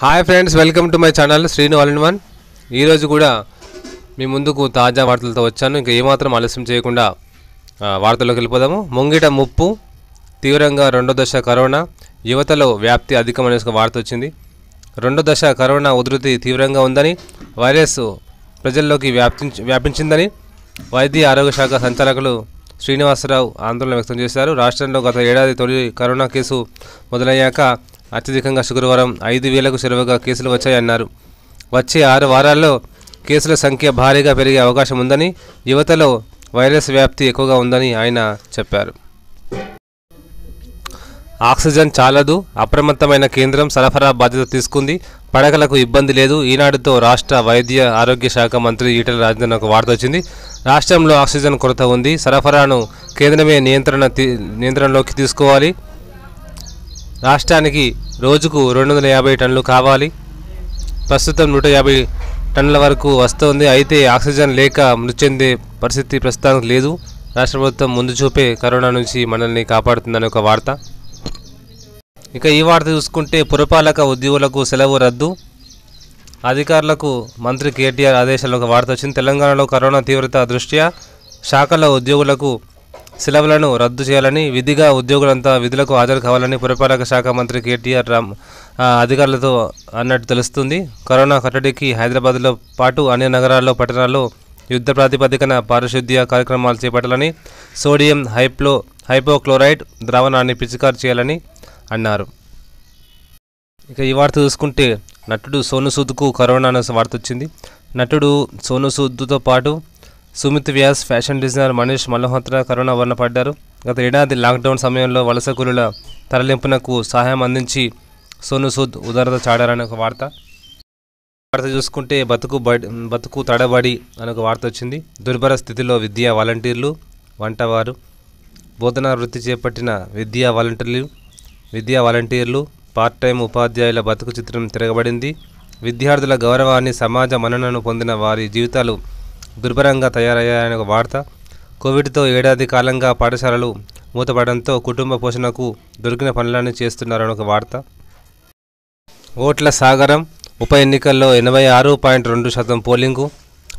hi friends welcome to my channel Srinu all one ఈరోజు కూడా మీ ముందుకు తాజా వార్తలతో వచ్చాను ఇంకా ఏమాత్రం ఆలస్యం చేయకుండా వార్తల్లోకి వెళ్ళిపోదాము ముంగిట ముప్పు తీవ్రంగా రెండో దశ కరోనా యువతలో వ్యాప్తి అధికమనే వార్త వచ్చింది రెండో దశ కరోనా ఉధృతి తీవ్రంగా ఉందని వైరస్ ప్రజల్లోకి వ్యాప్తి వ్యాపించిందని వైద్య ఆరోగ్య శాఖ సంచాలకులు శ్రీనివాసరావు ఆందోళన వ్యక్తం చేశారు రాష్ట్రంలో గత ఏడాది తొలి కరోనా కేసు మొదలయ్యాక అత్యధికంగా శుక్రవారం ఐదు వేలకు చెరువుగా కేసులు వచ్చాయన్నారు వచ్చే ఆరు వారాల్లో కేసుల సంఖ్య భారీగా పెరిగే అవకాశం ఉందని యువతలో వైరస్ వ్యాప్తి ఎక్కువగా ఉందని ఆయన చెప్పారు ఆక్సిజన్ చాలదు అప్రమత్తమైన కేంద్రం సరఫరా బాధ్యత తీసుకుంది పడకలకు ఇబ్బంది లేదు ఈనాడుతో రాష్ట్ర వైద్య ఆరోగ్య శాఖ మంత్రి ఈటల రాజేందర్ ఒక వార్త వచ్చింది రాష్ట్రంలో ఆక్సిజన్ కొరత ఉంది సరఫరాను కేంద్రమే నియంత్రణ నియంత్రణలోకి తీసుకోవాలి రాష్ట్రానికి రోజుకు రెండు వందల యాభై టన్నులు కావాలి ప్రస్తుతం నూట యాభై టన్నుల వరకు వస్తోంది అయితే ఆక్సిజన్ లేక మృతి చెందే పరిస్థితి ప్రస్తుతానికి లేదు రాష్ట్ర ప్రభుత్వం ముందు చూపే కరోనా నుంచి మనల్ని కాపాడుతుందని ఒక వార్త ఇక ఈ వార్త చూసుకుంటే పురపాలక ఉద్యోగులకు సెలవు రద్దు అధికారులకు మంత్రి కేటీఆర్ ఆదేశాలు ఒక వార్త వచ్చింది తెలంగాణలో కరోనా తీవ్రత దృష్ట్యా శాఖల ఉద్యోగులకు సెలవులను రద్దు చేయాలని విధిగా ఉద్యోగులంతా విధులకు హాజరు కావాలని పురపాలక శాఖ మంత్రి కేటీఆర్ రామ్ అధికారులతో అన్నట్టు తెలుస్తుంది కరోనా కట్టడికి హైదరాబాద్లో పాటు అన్ని నగరాల్లో పట్టణాల్లో యుద్ధ ప్రాతిపదికన పారిశుద్ధ్య కార్యక్రమాలు చేపట్టాలని సోడియం హైప్లో హైపోక్లోరైడ్ ద్రావణాన్ని పిచికారు చేయాలని అన్నారు ఇక ఈ వార్త చూసుకుంటే నటుడు సోను సూద్కు కరోనా అనే వార్త వచ్చింది నటుడు సోను సూద్తో పాటు Sumit Vyas fashion designer Manish Malhotra corona వలన పడ్డారు గత ఏడాది లాక్డౌన్ సమయంలో వలస కూలీల తరలింపునకు సహాయం అందించి సోను సూద్ ఉదారత చాడారని ఒక వార్త వార్త చూసుకుంటే బతుకు బతుకు తడబడి అని ఒక వార్త వచ్చింది దుర్భర స్థితిలో విద్యా వాలంటీర్లు వంటవారు బోధనా వృత్తి చేపట్టిన విద్యా వాలంటీర్లు విద్యా వాలంటీర్లు పార్ట్ టైం ఉపాధ్యాయుల బతుకు చిత్రం తిరగబడింది విద్యార్థుల గౌరవాన్ని సమాజ మన్ననను పొందిన వారి జీవితాలు దుర్భరంగా తయారయ్యాయనే వార్త కోవిడ్తో ఏడాది కాలంగా పాఠశాలలు మూతపడంతో కుటుంబ పోషణకు దొరికిన పనులను చేస్తున్నారని ఒక వార్త ఓట్ల సాగరం ఉప ఎన్నికల్లో ఎనభై ఆరు పాయింట్ రెండు శాతం పోలింగు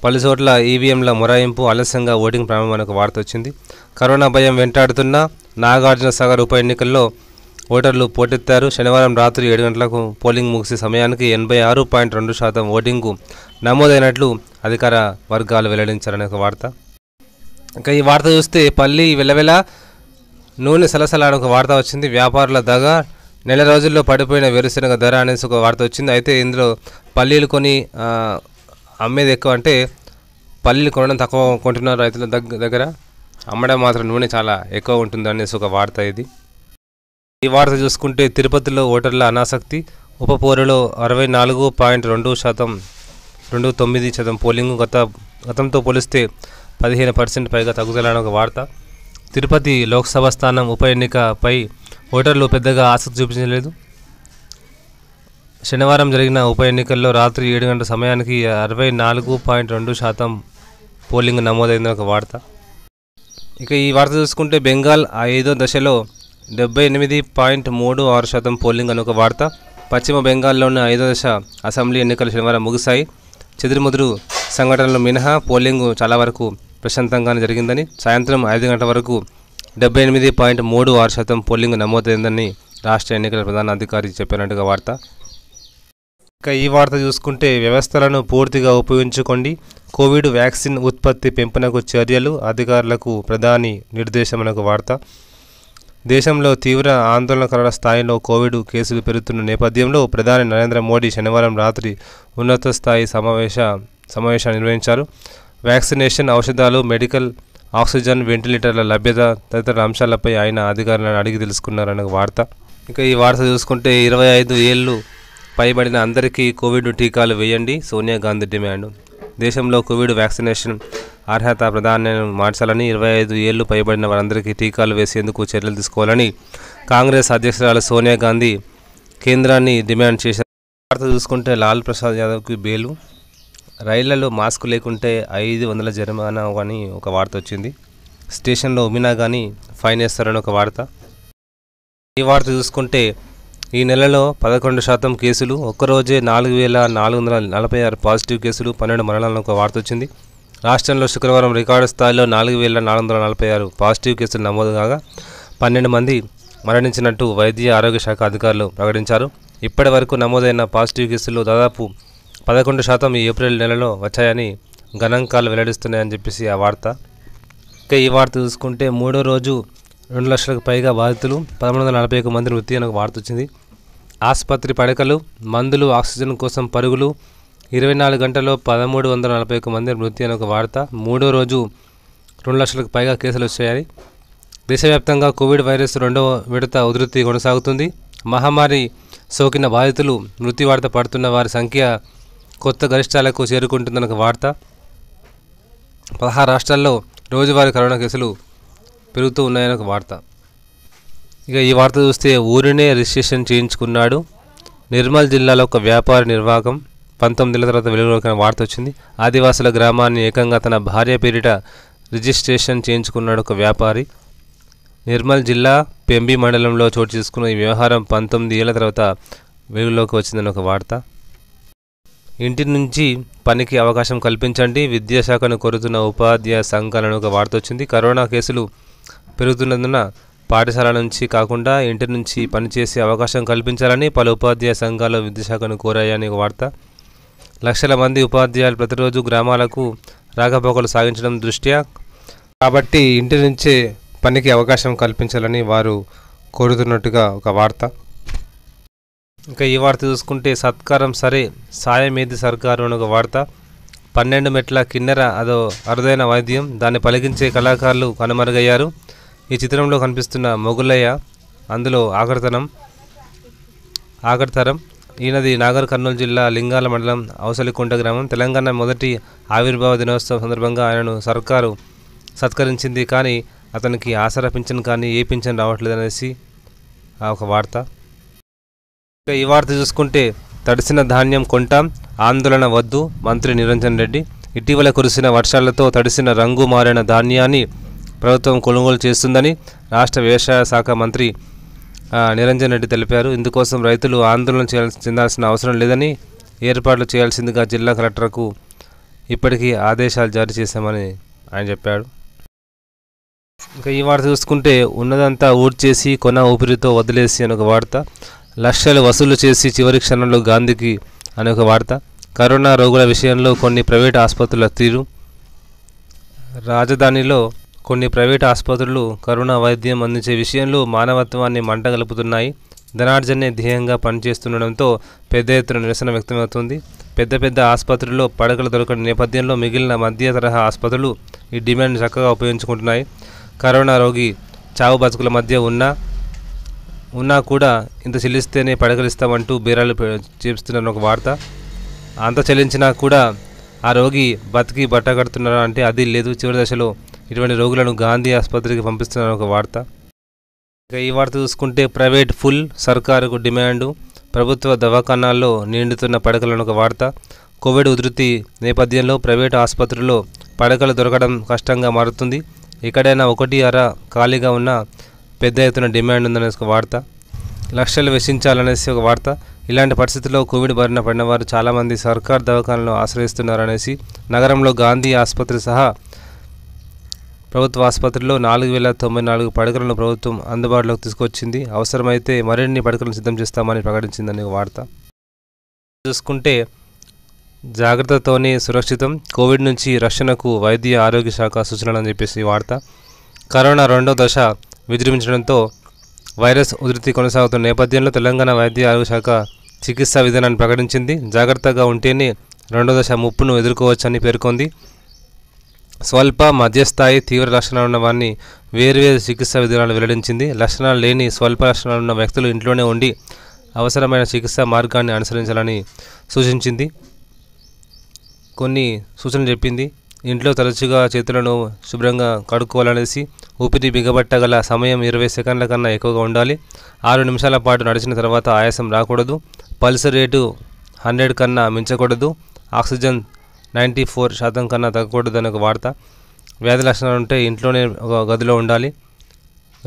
పలు చోట్ల ఈవీఎంల మొరాయింపు ఆలస్యంగా ఓటింగ్ ప్రారంభం వార్త వచ్చింది కరోనా భయం వెంటాడుతున్న నాగార్జున సాగర్ ఉప ఎన్నికల్లో ఓటర్లు పోటెత్తారు శనివారం రాత్రి ఏడు గంటలకు పోలింగ్ ముగిసే సమయానికి ఎనభై ఆరు పాయింట్ రెండు శాతం ఓటింగ్కు నమోదైనట్లు అధికార వర్గాలు వెల్లడించారనే ఒక వార్త ఇంకా ఈ వార్త చూస్తే పల్లి వెలవెల నూనె సలసలాడని ఒక వార్త వచ్చింది వ్యాపారుల దగ నెల రోజుల్లో పడిపోయిన వేరుశనగ ధర అనేసి ఒక వార్త వచ్చింది అయితే ఇందులో పల్లీలు కొని అమ్మేది ఎక్కువ అంటే పల్లీలు కొనడం తక్కువ కొంటున్నారు రైతుల దగ్గర అమ్మడం మాత్రం నూనె చాలా ఎక్కువ అనేసి ఒక వార్త ఇది ఈ వార్త చూసుకుంటే తిరుపతిలో ఓటర్ల అనాసక్తి ఉప పోరులో అరవై నాలుగు పాయింట్ రెండు శాతం రెండు తొమ్మిది శాతం పోలింగ్ గత గతంతో పోలిస్తే పదిహేను పర్సెంట్ పైగా తగ్గుదలని ఒక వార్త తిరుపతి లోక్సభ స్థానం ఉప ఎన్నికపై ఓటర్లు పెద్దగా ఆసక్తి చూపించలేదు శనివారం జరిగిన ఉప ఎన్నికల్లో రాత్రి ఏడు గంటల సమయానికి అరవై నాలుగు పాయింట్ రెండు శాతం పోలింగ్ నమోదైంది ఒక వార్త ఇక ఈ వార్త చూసుకుంటే బెంగాల్ ఐదో దశలో డెబ్బై ఎనిమిది పాయింట్ మూడు ఆరు శాతం పోలింగ్ అని ఒక వార్త పశ్చిమ బెంగాల్లోని ఐదో దశ అసెంబ్లీ ఎన్నికలు శనివారం ముగిశాయి చెదురుముదురు సంఘటనలు మినహా పోలింగ్ చాలా వరకు ప్రశాంతంగానే జరిగిందని సాయంత్రం ఐదు గంటల వరకు డెబ్బై ఎనిమిది పాయింట్ మూడు ఆరు శాతం పోలింగ్ నమోదైందని రాష్ట్ర ఎన్నికల ప్రధాన అధికారి చెప్పినట్టుగా వార్త ఇక ఈ వార్త చూసుకుంటే వ్యవస్థలను పూర్తిగా ఉపయోగించుకోండి కోవిడ్ వ్యాక్సిన్ ఉత్పత్తి పెంపునకు చర్యలు అధికారులకు ప్రధాని నిర్దేశమనకు వార్త దేశంలో తీవ్ర ఆందోళనకరణ స్థాయిలో కోవిడ్ కేసులు పెరుగుతున్న నేపథ్యంలో ప్రధాని నరేంద్ర మోడీ శనివారం రాత్రి ఉన్నత స్థాయి సమావేశ సమావేశాన్ని నిర్వహించారు వ్యాక్సినేషన్ ఔషధాలు మెడికల్ ఆక్సిజన్ వెంటిలేటర్ల లభ్యత తదితర అంశాలపై ఆయన అధికారులను అడిగి తెలుసుకున్నారనే వార్త ఇక ఈ వార్త చూసుకుంటే ఇరవై ఐదు ఏళ్ళు పైబడిన అందరికీ కోవిడ్ టీకాలు వేయండి సోనియా గాంధీ డిమాండ్ దేశంలో కోవిడ్ వ్యాక్సినేషన్ అర్హత ప్రధాన మార్చాలని ఇరవై ఐదు ఏళ్లు పైబడిన వారందరికీ టీకాలు వేసేందుకు చర్యలు తీసుకోవాలని కాంగ్రెస్ అధ్యక్షురాలు సోనియా గాంధీ కేంద్రాన్ని డిమాండ్ చేశారు వార్త చూసుకుంటే లాల్ ప్రసాద్ యాదవ్కి బేలు రైళ్లలో మాస్క్ లేకుంటే ఐదు వందల జరిమానా అని ఒక వార్త వచ్చింది స్టేషన్లో ఉమినా కానీ ఫైన్ వేస్తారని ఒక వార్త ఈ వార్త చూసుకుంటే ఈ నెలలో పదకొండు శాతం కేసులు ఒక్కరోజే నాలుగు వేల నాలుగు వందల నలభై ఆరు పాజిటివ్ కేసులు పన్నెండు మరణాలను ఒక వార్త వచ్చింది రాష్ట్రంలో శుక్రవారం రికార్డు స్థాయిలో నాలుగు వేల నాలుగు వందల నలభై ఆరు పాజిటివ్ కేసులు నమోదు కాగా పన్నెండు మంది మరణించినట్టు వైద్య ఆరోగ్య శాఖ అధికారులు ప్రకటించారు ఇప్పటి వరకు నమోదైన పాజిటివ్ కేసులు దాదాపు పదకొండు శాతం ఈ ఏప్రిల్ నెలలో వచ్చాయని గణాంకాలు వెల్లడిస్తున్నాయని చెప్పేసి ఆ వార్త ఇక ఈ వార్త చూసుకుంటే మూడో రోజు రెండు లక్షలకు పైగా బాధితులు పదమూడు వందల నలభై ఒక మంది మృతి అని ఒక వార్త వచ్చింది ఆసుపత్రి పడకలు మందులు ఆక్సిజన్ కోసం పరుగులు ఇరవై నాలుగు గంటల్లో పదమూడు వందల నలభై ఒక్క మంది మృతి అని ఒక వార్త మూడో రోజు రెండు లక్షలకు పైగా కేసులు వచ్చాయి దేశవ్యాప్తంగా కోవిడ్ వైరస్ రెండవ విడత ఉధృతి కొనసాగుతుంది మహమ్మారి సోకిన బాధితులు మృతి వార్త పడుతున్న వారి సంఖ్య కొత్త గరిష్టాలకు చేరుకుంటుందన్న వార్త పదహారు రాష్ట్రాల్లో రోజువారీ కరోనా కేసులు పెరుగుతూ ఉన్నాయని ఒక వార్త ఇక ఈ వార్త చూస్తే ఊరినే రిజిస్ట్రేషన్ చేయించుకున్నాడు నిర్మల్ జిల్లాలో ఒక వ్యాపార నిర్వాహకం పంతొమ్మిది నెలల తర్వాత వెలుగులోకి వార్త వచ్చింది ఆదివాసుల గ్రామాన్ని ఏకంగా తన భార్య పేరిట రిజిస్ట్రేషన్ చేయించుకున్నాడు ఒక వ్యాపారి నిర్మల్ జిల్లా పెంబి మండలంలో చోటు చేసుకున్న ఈ వ్యవహారం పంతొమ్మిది ఏళ్ల తర్వాత వెలుగులోకి వచ్చిందని ఒక వార్త ఇంటి నుంచి పనికి అవకాశం కల్పించండి విద్యాశాఖను కోరుతున్న ఉపాధ్యాయ సంఘాలను ఒక వార్త వచ్చింది కరోనా కేసులు పెరుగుతున్నందున పాఠశాల నుంచి కాకుండా ఇంటి నుంచి పనిచేసే అవకాశం కల్పించాలని పలు ఉపాధ్యాయ సంఘాలు విద్యాశాఖను కోరాయని ఒక వార్త లక్షల మంది ఉపాధ్యాయులు ప్రతిరోజు గ్రామాలకు రాకపోకలు సాగించడం దృష్ట్యా కాబట్టి ఇంటి నుంచే పనికి అవకాశం కల్పించాలని వారు కోరుతున్నట్టుగా ఒక వార్త ఇంకా ఈ వార్త చూసుకుంటే సత్కారం సరే సాయం ఏది సర్కారు అని ఒక వార్త పన్నెండు మెట్ల కిన్నెర అదో అరుదైన వాద్యం దాన్ని పలికించే కళాకారులు కనుమరుగయ్యారు ఈ చిత్రంలో కనిపిస్తున్న మొగులయ్య అందులో ఆకర్తనం ఆకర్తరం ఈ నది నాగర్ కర్నూలు జిల్లా లింగాల మండలం అవసలికుంట గ్రామం తెలంగాణ మొదటి ఆవిర్భావ దినోత్సవం సందర్భంగా ఆయనను సర్కారు సత్కరించింది కానీ అతనికి ఆసరా పింఛన్ కానీ ఏ పింఛన్ రావట్లేదనేసి ఒక వార్త ఈ వార్త చూసుకుంటే తడిసిన ధాన్యం కొంటాం ఆందోళన వద్దు మంత్రి నిరంజన్ రెడ్డి ఇటీవల కురిసిన వర్షాలతో తడిసిన రంగు మారిన ధాన్యాన్ని ప్రభుత్వం కొనుగోలు చేస్తుందని రాష్ట్ర వ్యవసాయ శాఖ మంత్రి నిరంజన్ రెడ్డి తెలిపారు ఇందుకోసం రైతులు ఆందోళన చేయాల్సి చెందాల్సిన అవసరం లేదని ఏర్పాట్లు చేయాల్సిందిగా జిల్లా కలెక్టర్కు ఇప్పటికీ ఆదేశాలు జారీ చేశామని ఆయన చెప్పాడు ఇంకా ఈ వార్త చూసుకుంటే ఉన్నదంతా ఊడ్చేసి కొన ఊపిరితో వదిలేసి అని ఒక వార్త లక్షలు వసూలు చేసి చివరి క్షణంలో గాంధీకి అనే ఒక వార్త కరోనా రోగుల విషయంలో కొన్ని ప్రైవేట్ ఆసుపత్రుల తీరు రాజధానిలో కొన్ని ప్రైవేట్ ఆసుపత్రులు కరోనా వైద్యం అందించే విషయంలో మానవత్వాన్ని మంటగలుపుతున్నాయి ధనార్జనే ధ్యేయంగా పనిచేస్తుండడంతో పెద్ద ఎత్తున నిరసన వ్యక్తమవుతుంది పెద్ద పెద్ద ఆసుపత్రుల్లో పడకలు దొరకని నేపథ్యంలో మిగిలిన మధ్య తరహా ఆసుపత్రులు ఈ డిమాండ్ చక్కగా ఉపయోగించుకుంటున్నాయి కరోనా రోగి చావు బతుకుల మధ్య ఉన్నా ఉన్నా కూడా ఇంత చెల్లిస్తేనే పడకలిస్తామంటూ బీరాలు చేపిస్తున్నారు ఒక వార్త అంత చెల్లించినా కూడా ఆ రోగి బతికి బట్ట కడుతున్నారా అంటే అది లేదు చివరి దశలో ఇటువంటి రోగులను గాంధీ ఆసుపత్రికి పంపిస్తున్నారని ఒక వార్త ఇక ఈ వార్త చూసుకుంటే ప్రైవేట్ ఫుల్ సర్కారుకు డిమాండు ప్రభుత్వ దవాఖానాల్లో నిండుతున్న పడకలను ఒక వార్త కోవిడ్ ఉధృతి నేపథ్యంలో ప్రైవేట్ ఆసుపత్రుల్లో పడకలు దొరకడం కష్టంగా మారుతుంది ఎక్కడైనా ఒకటి అర ఖాళీగా ఉన్న పెద్ద ఎత్తున డిమాండ్ ఉందనే ఒక వార్త లక్షలు వెచ్చించాలనేసి ఒక వార్త ఇలాంటి పరిస్థితుల్లో కోవిడ్ బారిన పడిన వారు చాలామంది సర్కార్ దవాఖానలో ఆశ్రయిస్తున్నారనేసి నగరంలో గాంధీ ఆసుపత్రి సహా ప్రభుత్వ ఆసుపత్రిలో నాలుగు వేల తొంభై నాలుగు పడకలను ప్రభుత్వం అందుబాటులోకి తీసుకొచ్చింది అవసరమైతే మరిన్ని పడకలను సిద్ధం చేస్తామని ప్రకటించిందని వార్త చూసుకుంటే జాగ్రత్తతోనే సురక్షితం కోవిడ్ నుంచి రక్షణకు వైద్య ఆరోగ్య శాఖ సూచనలు అని చెప్పేసి వార్త కరోనా రెండో దశ విజృంభించడంతో వైరస్ ఉధృతి కొనసాగుతున్న నేపథ్యంలో తెలంగాణ వైద్య ఆరోగ్య శాఖ చికిత్సా విధానాన్ని ప్రకటించింది జాగ్రత్తగా ఉంటేనే రెండో దశ ముప్పును ఎదుర్కోవచ్చని పేర్కొంది స్వల్ప మధ్యస్థాయి తీవ్ర లక్షణాలు ఉన్న వారిని వేరువేరు చికిత్స విధానాలు వెల్లడించింది లక్షణాలు లేని స్వల్ప లక్షణాలు ఉన్న వ్యక్తులు ఇంట్లోనే ఉండి అవసరమైన చికిత్సా మార్గాన్ని అనుసరించాలని సూచించింది కొన్ని సూచనలు చెప్పింది ఇంట్లో తరచుగా చేతులను శుభ్రంగా కడుక్కోవాలనేసి ఊపిరి బిగబట్టగల సమయం ఇరవై సెకండ్ల కన్నా ఎక్కువగా ఉండాలి ఆరు నిమిషాల పాటు నడిచిన తర్వాత ఆయాసం రాకూడదు పల్స్ రేటు హండ్రెడ్ కన్నా మించకూడదు ఆక్సిజన్ నైంటీ ఫోర్ శాతం కన్నా తగ్గకూడదని ఒక వార్త వ్యాధి లక్షణాలు ఉంటే ఇంట్లోనే ఒక గదిలో ఉండాలి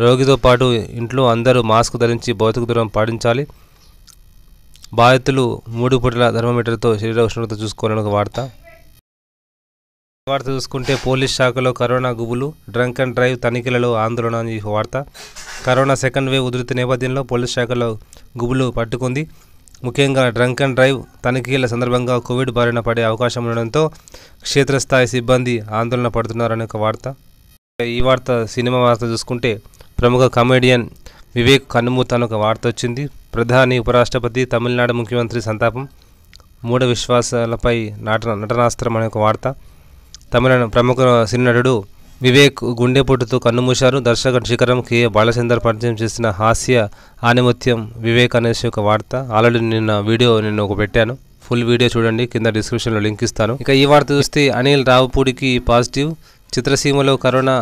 రోగితో పాటు ఇంట్లో అందరూ మాస్క్ ధరించి భౌతిక దూరం పాటించాలి బాధితులు మూడు పూటల థర్మోమీటర్తో శరీర ఉష్ణోగ్రత చూసుకోవాలని ఒక వార్త వార్త చూసుకుంటే పోలీస్ శాఖలో కరోనా గుబులు డ్రంక్ అండ్ డ్రైవ్ తనిఖీలలో ఆందోళన అని వార్త కరోనా సెకండ్ వేవ్ ఉధృతి నేపథ్యంలో పోలీస్ శాఖలో గుబులు పట్టుకుంది ముఖ్యంగా డ్రంక్ అండ్ డ్రైవ్ తనిఖీల సందర్భంగా కోవిడ్ బారిన పడే అవకాశం ఉండడంతో క్షేత్రస్థాయి సిబ్బంది ఆందోళన పడుతున్నారనే ఒక వార్త ఈ వార్త సినిమా వార్త చూసుకుంటే ప్రముఖ కమెడియన్ వివేక్ కన్నుమూత అని ఒక వార్త వచ్చింది ప్రధాని ఉపరాష్ట్రపతి తమిళనాడు ముఖ్యమంత్రి సంతాపం మూఢ విశ్వాసాలపై నటన నటనాస్త్రం అనే ఒక వార్త తమిళ ప్రముఖ సినీ నటుడు వివేక్ గుండెపోటుతో కన్నుమూశారు దర్శక శిఖరం కే బాలచందర్ పరిచయం చేసిన హాస్య ఆనిమత్యం వివేక్ అనేసి ఒక వార్త ఆల్రెడీ నిన్న వీడియో నేను ఒక పెట్టాను ఫుల్ వీడియో చూడండి కింద డిస్క్రిప్షన్లో లింక్ ఇస్తాను ఇక ఈ వార్త చూస్తే అనిల్ రావుపూడికి పాజిటివ్ చిత్రసీమలో కరోనా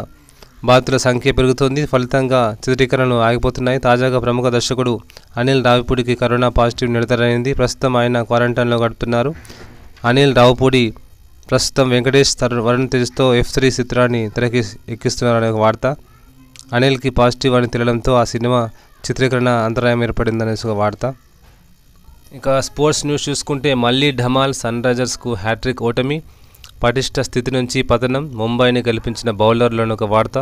బాధితుల సంఖ్య పెరుగుతోంది ఫలితంగా చిత్రీకరణలు ఆగిపోతున్నాయి తాజాగా ప్రముఖ దర్శకుడు అనిల్ రావుపూడికి కరోనా పాజిటివ్ నిడతరైంది ప్రస్తుతం ఆయన క్వారంటైన్లో గడుపుతున్నారు అనిల్ రావుపూడి ప్రస్తుతం వెంకటేష్ తరుణ్ వరుణ్ తేజ్తో ఎఫ్ త్రీ చిత్రాన్ని తెరకి ఎక్కిస్తున్నారనే ఒక వార్త అనిల్కి పాజిటివ్ అని తెలియడంతో ఆ సినిమా చిత్రీకరణ అంతరాయం ఏర్పడిందనే వార్త ఇక స్పోర్ట్స్ న్యూస్ చూసుకుంటే మళ్ళీ ఢమాల్ సన్ రైజర్స్కు హ్యాట్రిక్ ఓటమి పటిష్ట స్థితి నుంచి పతనం ముంబైని గెలిపించిన బౌలర్లను ఒక వార్త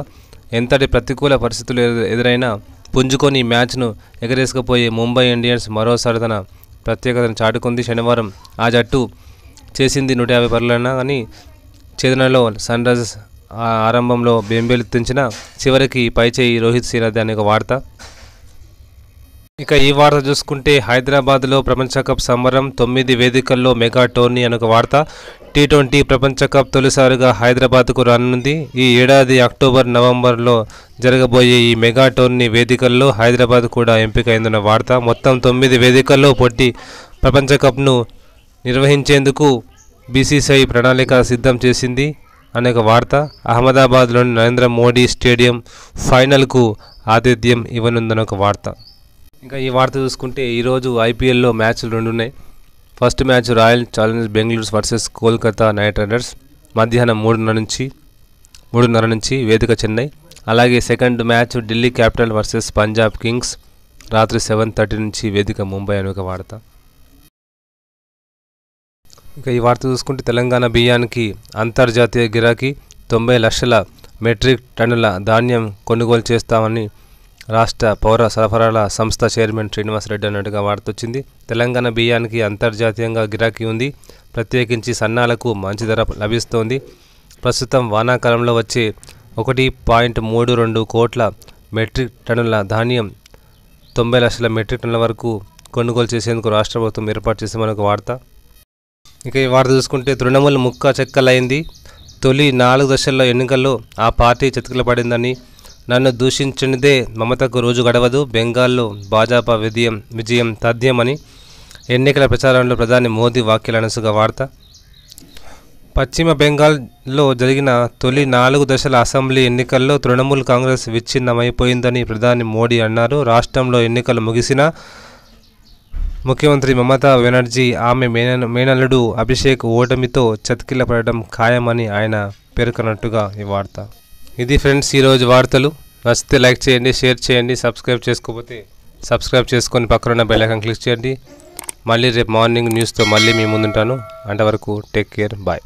ఎంతటి ప్రతికూల పరిస్థితులు ఎదురైనా పుంజుకొని మ్యాచ్ను ఎగరేసుకుపోయే ముంబై ఇండియన్స్ మరోసారి తన ప్రత్యేకతను చాటుకుంది శనివారం ఆ జట్టు చేసింది నూట యాభై పరులైనా కానీ చేదనలో సన్ రైజర్స్ ఆరంభంలో బెంబేలెత్తించిన చివరికి పై చేయి రోహిత్ శ్రీరాధి అనే ఒక వార్త ఇక ఈ వార్త చూసుకుంటే హైదరాబాద్లో ప్రపంచ కప్ సంబరం తొమ్మిది వేదికల్లో మెగా టోర్నీ అనొక వార్త టీ ట్వంటీ ప్రపంచ కప్ తొలిసారిగా హైదరాబాద్కు రానుంది ఈ ఏడాది అక్టోబర్ నవంబర్లో జరగబోయే ఈ మెగా టోర్నీ వేదికల్లో హైదరాబాద్ కూడా ఎంపికైందన్న వార్త మొత్తం తొమ్మిది వేదికల్లో పొట్టి ప్రపంచ కప్ను నిర్వహించేందుకు బీసీసీఐ ప్రణాళిక సిద్ధం చేసింది అనేక వార్త అహ్మదాబాద్లోని నరేంద్ర మోడీ స్టేడియం ఫైనల్కు ఆతిథ్యం ఇవ్వనుందని ఒక వార్త ఇంకా ఈ వార్త చూసుకుంటే ఈరోజు ఐపీఎల్లో మ్యాచ్లు రెండు ఉన్నాయి first match Royal Challengers Bengaluru versus Kolkata Knight Riders మధ్యాహ్నం మూడున్నర నుంచి మూడున్నర నుంచి వేదిక చెన్నై అలాగే second match Delhi Capital versus Punjab Kings రాత్రి సెవెన్ థర్టీ నుంచి వేదిక ముంబై అని ఒక వార్త ఇంకా ఈ వార్త చూసుకుంటే తెలంగాణ బియ్యానికి అంతర్జాతీయ గిరాకీ తొంభై లక్షల మెట్రిక్ టన్నుల ధాన్యం కొనుగోలు చేస్తామని రాష్ట్ర పౌర సరఫరాల సంస్థ చైర్మన్ శ్రీనివాసరెడ్డి అన్నట్టుగా వార్త వచ్చింది తెలంగాణ బియ్యానికి అంతర్జాతీయంగా గిరాకీ ఉంది ప్రత్యేకించి సన్నాలకు మంచి ధర లభిస్తోంది ప్రస్తుతం వానాకాలంలో వచ్చే ఒకటి పాయింట్ మూడు రెండు కోట్ల మెట్రిక్ టన్నుల ధాన్యం తొంభై లక్షల మెట్రిక్ టన్నుల వరకు కొనుగోలు చేసేందుకు రాష్ట్ర ప్రభుత్వం ఏర్పాటు చేసే మనకు వార్త ఇక ఈ వార్త చూసుకుంటే తృణమూల్ ముక్క చెక్కలైంది తొలి నాలుగు దశల్లో ఎన్నికల్లో ఆ పార్టీ చితకలు పడిందని నన్ను దూషించినదే మమతకు రోజు గడవదు బెంగాల్లో భాజపా విజయం విజయం తథ్యమని ఎన్నికల ప్రచారంలో ప్రధాని మోదీ వాక్యాలనుసుగా వార్త పశ్చిమ బెంగాల్లో జరిగిన తొలి నాలుగు దశల అసెంబ్లీ ఎన్నికల్లో తృణమూల్ కాంగ్రెస్ విచ్ఛిన్నమైపోయిందని ప్రధాని మోడీ అన్నారు రాష్ట్రంలో ఎన్నికలు ముగిసినా ముఖ్యమంత్రి మమతా బెనర్జీ ఆమె మేన మేనల్లుడు అభిషేక్ ఓటమితో చతికిల్లపడడం ఖాయమని ఆయన పేర్కొన్నట్టుగా ఈ వార్త ఇది ఫ్రెండ్స్ ఈరోజు వార్తలు నచ్చితే లైక్ చేయండి షేర్ చేయండి సబ్స్క్రైబ్ చేసుకోకపోతే సబ్స్క్రైబ్ చేసుకొని పక్కనున్న బెల్ క్లిక్ చేయండి మళ్ళీ రేపు మార్నింగ్ న్యూస్తో మళ్ళీ మీ ముందుంటాను అంతవరకు టేక్ కేర్ బాయ్